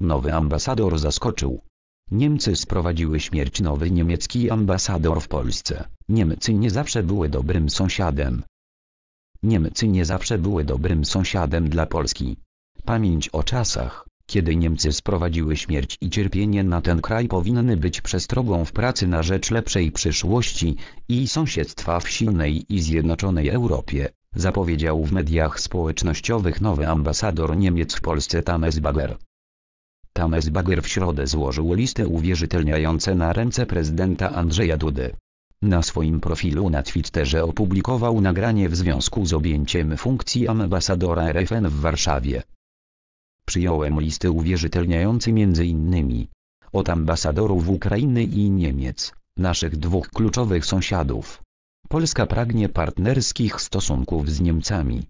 Nowy ambasador zaskoczył. Niemcy sprowadziły śmierć nowy niemiecki ambasador w Polsce. Niemcy nie zawsze były dobrym sąsiadem. Niemcy nie zawsze były dobrym sąsiadem dla Polski. Pamięć o czasach, kiedy Niemcy sprowadziły śmierć i cierpienie na ten kraj powinny być przestrogą w pracy na rzecz lepszej przyszłości i sąsiedztwa w silnej i zjednoczonej Europie, zapowiedział w mediach społecznościowych nowy ambasador Niemiec w Polsce Tames Bagger. Tames Bagier w środę złożył listę uwierzytelniające na ręce prezydenta Andrzeja Dudy. Na swoim profilu na Twitterze opublikował nagranie w związku z objęciem funkcji ambasadora RFN w Warszawie. Przyjąłem listy uwierzytelniające m.in. od ambasadorów Ukrainy i Niemiec, naszych dwóch kluczowych sąsiadów. Polska pragnie partnerskich stosunków z Niemcami.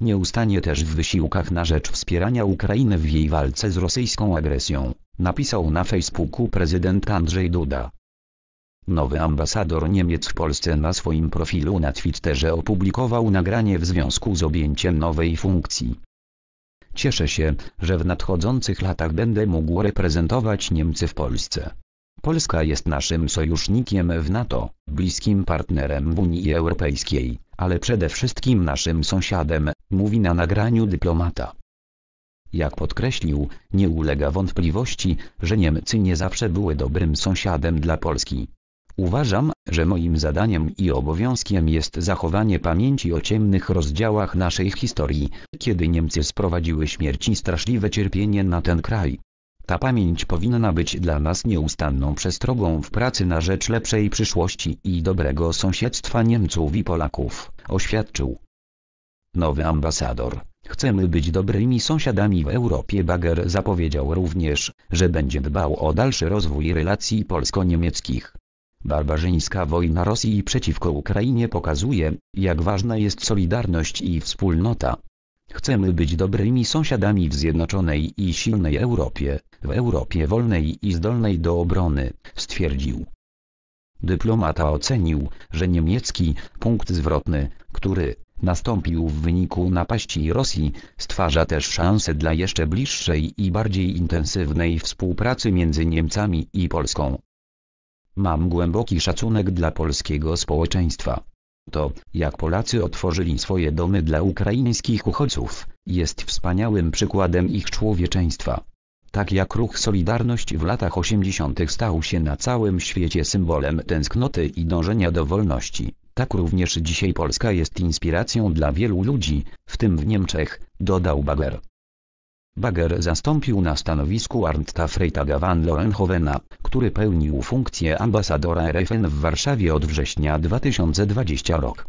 Nie ustanie też w wysiłkach na rzecz wspierania Ukrainy w jej walce z rosyjską agresją, napisał na Facebooku prezydent Andrzej Duda. Nowy ambasador Niemiec w Polsce na swoim profilu na Twitterze opublikował nagranie w związku z objęciem nowej funkcji. Cieszę się, że w nadchodzących latach będę mógł reprezentować Niemcy w Polsce. Polska jest naszym sojusznikiem w NATO, bliskim partnerem w Unii Europejskiej, ale przede wszystkim naszym sąsiadem, mówi na nagraniu dyplomata. Jak podkreślił, nie ulega wątpliwości, że Niemcy nie zawsze były dobrym sąsiadem dla Polski. Uważam, że moim zadaniem i obowiązkiem jest zachowanie pamięci o ciemnych rozdziałach naszej historii, kiedy Niemcy sprowadziły śmierć i straszliwe cierpienie na ten kraj. Ta pamięć powinna być dla nas nieustanną przestrogą w pracy na rzecz lepszej przyszłości i dobrego sąsiedztwa Niemców i Polaków, oświadczył. Nowy ambasador. Chcemy być dobrymi sąsiadami w Europie. Bager zapowiedział również, że będzie dbał o dalszy rozwój relacji polsko-niemieckich. Barbarzyńska wojna Rosji przeciwko Ukrainie pokazuje, jak ważna jest solidarność i wspólnota. Chcemy być dobrymi sąsiadami w zjednoczonej i silnej Europie, w Europie wolnej i zdolnej do obrony, stwierdził. Dyplomata ocenił, że niemiecki punkt zwrotny, który nastąpił w wyniku napaści Rosji, stwarza też szanse dla jeszcze bliższej i bardziej intensywnej współpracy między Niemcami i Polską. Mam głęboki szacunek dla polskiego społeczeństwa. To, jak Polacy otworzyli swoje domy dla ukraińskich uchodźców, jest wspaniałym przykładem ich człowieczeństwa. Tak jak ruch Solidarność w latach 80. stał się na całym świecie symbolem tęsknoty i dążenia do wolności tak również dzisiaj Polska jest inspiracją dla wielu ludzi, w tym w Niemczech, dodał Bagger. Bagger zastąpił na stanowisku Arnta Freytaga van Loenhovena, który pełnił funkcję ambasadora RFN w Warszawie od września 2020 roku.